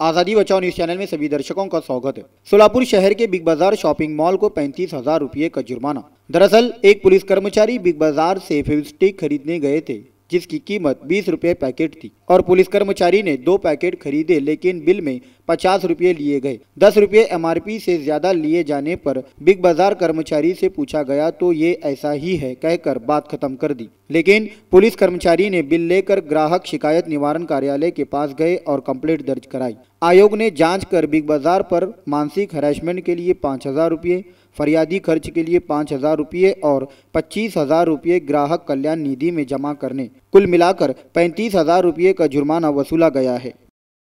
आज़ादी बचाओ news channel में सभी दर्शकों का स्वागत है सोलापुर शहर के बिग बाजार शॉपिंग मॉल को पैंतीस हजार रूपए का जुर्माना दरअसल एक पुलिस कर्मचारी बिग बाजार से फेविस्टिक खरीदने गए थे जिसकी कीमत बीस रुपये पैकेट थी और पुलिस कर्मचारी ने दो पैकेट खरीदे लेकिन बिल में पचास रुपये लिए गए दस रुपये पी से ज्यादा लिए जाने पर बिग बाजार कर्मचारी से पूछा गया तो ये ऐसा ही है कहकर बात खत्म कर दी लेकिन पुलिस कर्मचारी ने बिल लेकर ग्राहक शिकायत निवारण कार्यालय के पास गए और कम्प्लेट दर्ज कराई आयोग ने जांच कर बिग बाज़ार पर मानसिक हरासमेंट के लिए पाँच हज़ार रुपये फरियादी खर्च के लिए पाँच हज़ार रुपये और पच्चीस हज़ार रुपये ग्राहक कल्याण निधि में जमा करने कुल मिलाकर पैंतीस हज़ार रुपये का जुर्माना वसूला गया है